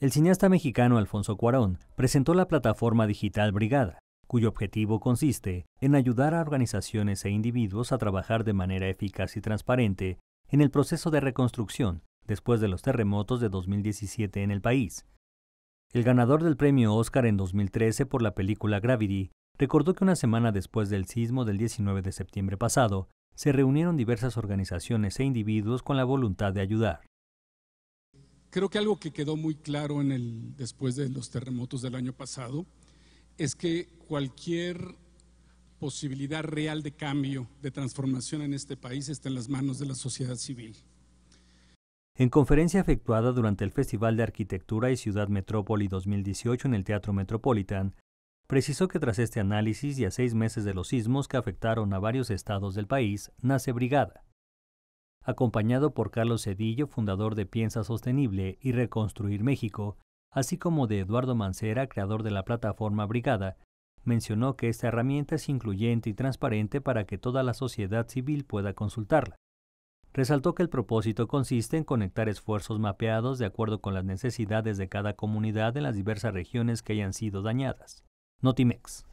El cineasta mexicano Alfonso Cuarón presentó la plataforma digital Brigada, cuyo objetivo consiste en ayudar a organizaciones e individuos a trabajar de manera eficaz y transparente en el proceso de reconstrucción después de los terremotos de 2017 en el país. El ganador del premio Oscar en 2013 por la película Gravity recordó que una semana después del sismo del 19 de septiembre pasado, se reunieron diversas organizaciones e individuos con la voluntad de ayudar. Creo que algo que quedó muy claro en el, después de los terremotos del año pasado es que cualquier posibilidad real de cambio, de transformación en este país está en las manos de la sociedad civil. En conferencia efectuada durante el Festival de Arquitectura y Ciudad Metrópoli 2018 en el Teatro Metropolitan, precisó que tras este análisis y a seis meses de los sismos que afectaron a varios estados del país, nace Brigada, acompañado por Carlos Cedillo, fundador de Piensa Sostenible y Reconstruir México, así como de Eduardo Mancera, creador de la plataforma Brigada, mencionó que esta herramienta es incluyente y transparente para que toda la sociedad civil pueda consultarla. Resaltó que el propósito consiste en conectar esfuerzos mapeados de acuerdo con las necesidades de cada comunidad en las diversas regiones que hayan sido dañadas. Notimex.